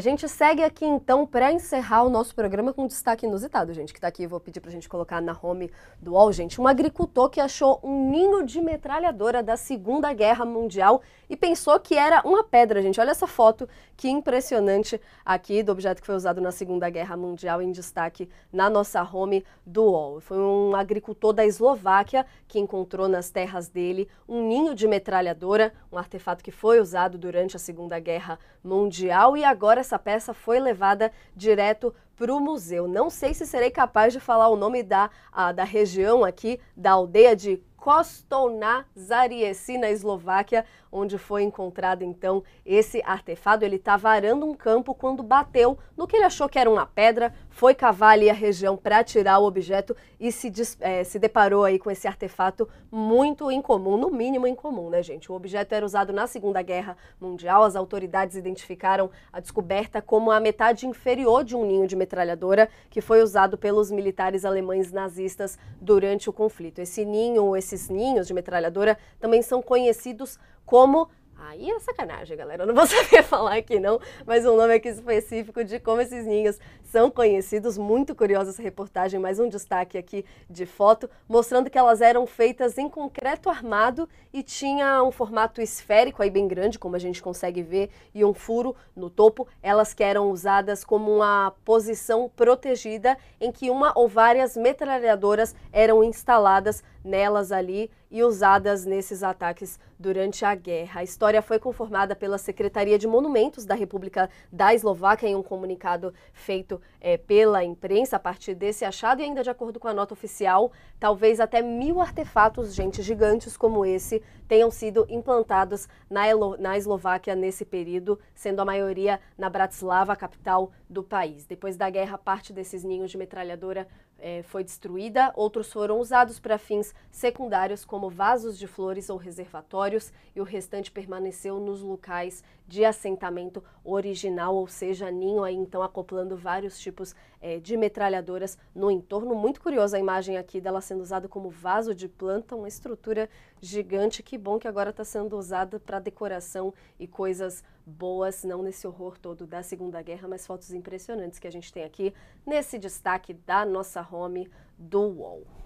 A gente segue aqui então para encerrar o nosso programa com um destaque inusitado, gente, que está aqui, vou pedir para a gente colocar na home do UOL, gente. Um agricultor que achou um ninho de metralhadora da Segunda Guerra Mundial e pensou que era uma pedra, gente. Olha essa foto, que impressionante aqui do objeto que foi usado na Segunda Guerra Mundial em destaque na nossa home do UOL. Foi um agricultor da Eslováquia que encontrou nas terras dele um ninho de metralhadora, um artefato que foi usado durante a Segunda Guerra Mundial e agora essa peça foi levada direto para o museu. Não sei se serei capaz de falar o nome da, a, da região aqui, da aldeia de Kostolná Zariesi, na Eslováquia, onde foi encontrado então esse artefato. Ele estava tá arando um campo quando bateu no que ele achou que era uma pedra, foi cavar ali a região para tirar o objeto e se, é, se deparou aí com esse artefato muito incomum, no mínimo incomum, né, gente? O objeto era usado na Segunda Guerra Mundial, as autoridades identificaram a descoberta como a metade inferior de um ninho de metralhadora que foi usado pelos militares alemães nazistas durante o conflito. Esse ninho, esses ninhos de metralhadora também são conhecidos como Aí é sacanagem, galera. Eu não vou saber falar aqui, não, mas um nome aqui específico de como esses ninhos são conhecidos. Muito curiosa essa reportagem, mais um destaque aqui de foto, mostrando que elas eram feitas em concreto armado e tinha um formato esférico aí bem grande, como a gente consegue ver, e um furo no topo. Elas que eram usadas como uma posição protegida em que uma ou várias metralhadoras eram instaladas nelas ali e usadas nesses ataques durante a guerra. A história foi conformada pela Secretaria de Monumentos da República da Eslováquia em um comunicado feito é, pela imprensa a partir desse achado e ainda de acordo com a nota oficial, talvez até mil artefatos, gente, gigantes como esse, tenham sido implantados na, Elo na Eslováquia nesse período, sendo a maioria na Bratislava, capital do país. Depois da guerra, parte desses ninhos de metralhadora é, foi destruída, outros foram usados para fins secundários como vasos de flores ou reservatórios, e o restante permaneceu nos locais de assentamento original, ou seja, ninho aí então acoplando vários tipos é, de metralhadoras no entorno. Muito curiosa a imagem aqui dela sendo usada como vaso de planta, uma estrutura gigante. Que bom que agora está sendo usada para decoração e coisas boas, não nesse horror todo da Segunda Guerra, mas fotos impressionantes que a gente tem aqui nesse destaque da nossa home do UOL.